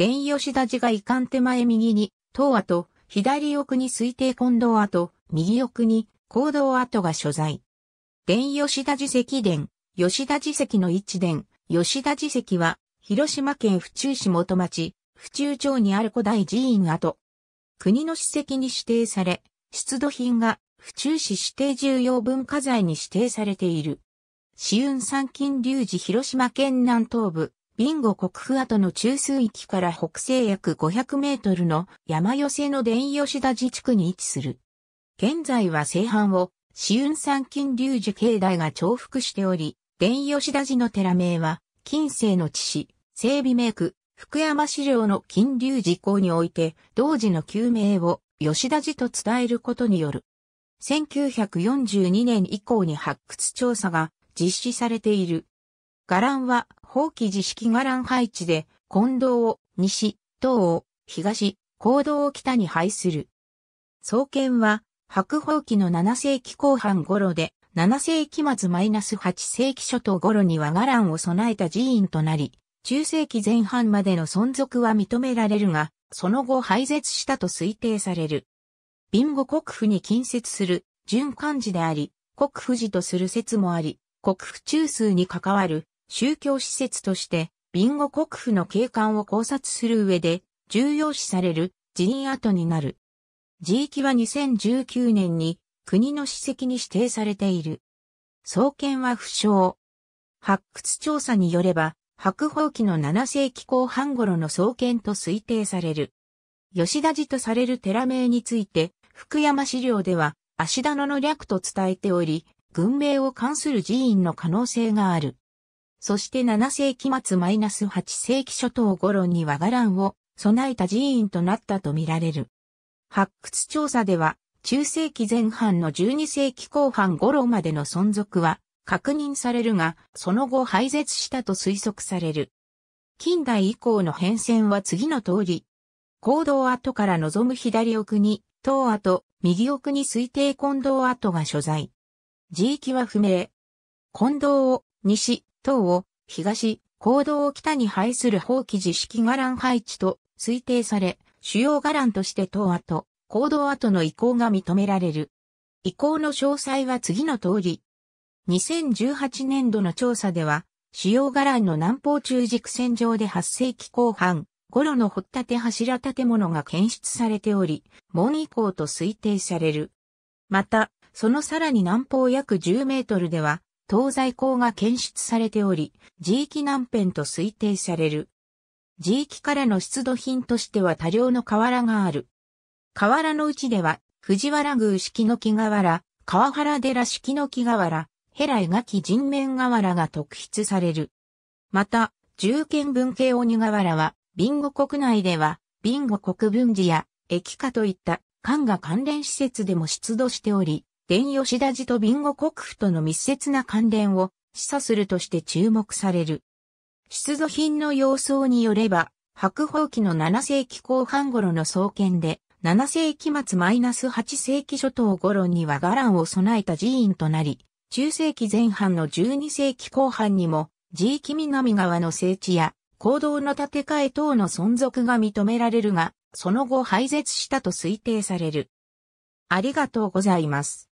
現吉田寺が遺憾手前右に、東跡、左奥に推定近藤跡、右奥に、行動跡が所在。現吉田寺石殿、吉田寺石の一殿、吉田寺石は、広島県府中市元町、府中町にある古代寺院跡。国の史跡に指定され、出土品が府中市指定重要文化財に指定されている。紫雲山金龍寺広島県南東部、ビンゴ国府跡の中枢域から北西約500メートルの山寄せの伝吉田自治区に位置する。現在は西半を、紫雲山金龍寺境内が重複しており、伝吉田寺の寺名は、近世の地市、整備名区、福山市領の金龍寺港において、同時の旧名を吉田寺と伝えることによる。1942年以降に発掘調査が実施されている。伽藍は法規自式伽藍配置で、近道を西、東を東、行道を北に配する。創建は、白宝器の7世紀後半頃で、7世紀末 -8 世紀初頭頃には伽藍を備えた寺院となり、中世紀前半までの存続は認められるが、その後廃絶したと推定される。ビンゴ国府に近接する、準漢寺であり、国府寺とする説もあり、国府中枢に関わる、宗教施設として、ビンゴ国府の景観を考察する上で、重要視される寺院跡になる。寺域は2019年に国の史跡に指定されている。創建は不詳。発掘調査によれば、白宝記の7世紀後半頃の創建と推定される。吉田寺とされる寺名について、福山資料では、足田野の略と伝えており、軍名を関する寺院の可能性がある。そして7世紀末マイナス -8 世紀初頭頃には伽蘭を備えた寺院となったとみられる。発掘調査では、中世紀前半の12世紀後半頃までの存続は確認されるが、その後廃絶したと推測される。近代以降の変遷は次の通り、行動跡から望む左奥に、東跡、右奥に推定近道跡が所在。地域は不明。近道を西、等を東、行動を北に配する法規自式伽藍配置と推定され、主要伽藍として等跡、行動跡の移行が認められる。移行の詳細は次の通り。2018年度の調査では、主要伽藍の南方中軸線上で8世紀後半、頃の掘立柱建物が検出されており、門以降と推定される。また、そのさらに南方約10メートルでは、東西港が検出されており、地域南辺と推定される。地域からの出土品としては多量の瓦がある。瓦のうちでは、藤原宮式の木瓦、川原寺式の木瓦、ヘラ絵垣人面瓦が特筆される。また、重建文系鬼瓦は、ビンゴ国内では、ビンゴ国分寺や、駅化といった、漢が関連施設でも出土しており、伝吉田寺とビンゴ国府との密接な関連を示唆するとして注目される。出土品の様相によれば、白宝記の7世紀後半頃の創建で、7世紀末 -8 世紀初頭頃には伽藍を備えた寺院となり、中世紀前半の12世紀後半にも、地域南側の聖地や、行動の建て替え等の存続が認められるが、その後廃絶したと推定される。ありがとうございます。